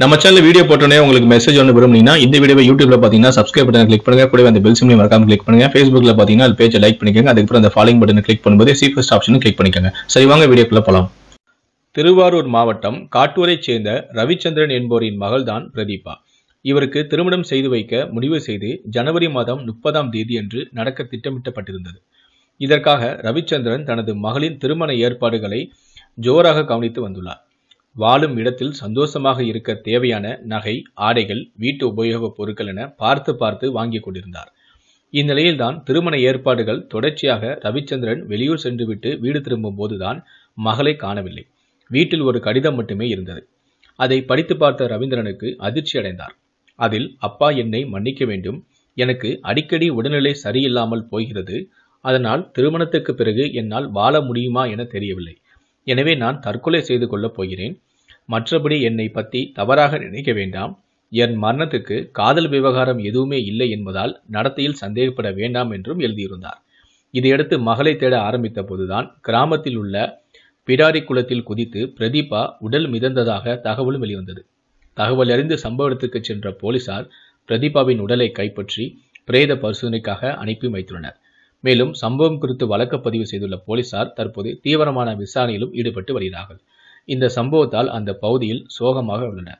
நம்ம channel video போட்டோன்னே உங்களுக்கு மெசேஜ் ஒன்று விரும்புனீங்கன்னா இந்த வீடியோ யூடியூப்ல பார்த்தீங்கன்னா சப்ஸ்கிரைப் பட்டன் கிளிக் பண்ணுங்க கூட அந்த பெல் சிம்லையும் மறக்காம கிளிக் பண்ணுங்க ஃபேஸ்புக்ல பார்த்தீங்கன்னா அது பேஜை லைக் பண்ணிக்கோங்க அதுக்கப்புறம் அந்த ஃபாலோ பட்டன் கிளிக் பண்ணும்போது சீஃபஸ்ட் ஆப்ஷனும் கிளிக் பண்ணிக்கோங்க சரி வாங்க வீடியோக்குள்ள போகலாம் திருவாரூர் மாவட்டம் காட்டூரைச் சேர்ந்த ரவிச்சந்திரன் என்போரின் மகள்தான் பிரதீபா இவருக்கு திருமணம் செய்து வைக்க முடிவு செய்து ஜனவரி மாதம் முப்பதாம் தேதி அன்று நடக்க திட்டமிட்டப்பட்டிருந்தது இதற்காக ரவிச்சந்திரன் தனது மகளின் திருமண ஏற்பாடுகளை ஜோராக கவனித்து வந்துள்ளார் வாழும் இடத்தில் சந்தோஷமாக இருக்க தேவையான நகை ஆடைகள் வீட்டு உபயோகப் பொருட்கள் என பார்த்து பார்த்து வாங்கிக் கொண்டிருந்தார் இந்நிலையில்தான் திருமண ஏற்பாடுகள் தொடர்ச்சியாக ரவிச்சந்திரன் வெளியூர் சென்றுவிட்டு வீடு திரும்பும் போதுதான் மகளை காணவில்லை வீட்டில் ஒரு கடிதம் மட்டுமே இருந்தது அதை படித்து பார்த்த ரவீந்திரனுக்கு அதிர்ச்சி அடைந்தார் அதில் அப்பா என்னை மன்னிக்க வேண்டும் எனக்கு அடிக்கடி உடல்நிலை சரியில்லாமல் போகிறது அதனால் திருமணத்துக்கு பிறகு என்னால் வாழ முடியுமா என தெரியவில்லை எனவே நான் தற்கொலை செய்து கொள்ளப் போகிறேன் மற்றபடி என்னை பற்றி தவறாக நினைக்க வேண்டாம் என் மரணத்துக்கு காதல் விவகாரம் எதுவுமே இல்லை என்பதால் நடத்தையில் சந்தேகப்பட வேண்டாம் என்றும் எழுதியிருந்தார் இதையடுத்து மகளை தேட ஆரம்பித்த போதுதான் கிராமத்தில் உள்ள பிடாரி குளத்தில் குதித்து பிரதீபா உடல் மிதந்ததாக தகவலும் வெளிவந்தது தகவல் அறிந்து இடத்துக்கு சென்ற போலீசார் பிரதீபாவின் உடலை கைப்பற்றி பிரேத பரிசோதனைக்காக அனுப்பி வைத்துள்ளனர் மேலும் சம்பவம் குறித்து வழக்கு பதிவு செய்துள்ள போலீசார் தற்போது தீவிரமான விசாரணையிலும் ஈடுபட்டு வருகிறார்கள் இந்த சம்பவத்தால் அந்த பகுதியில் சோகமாக உள்ளன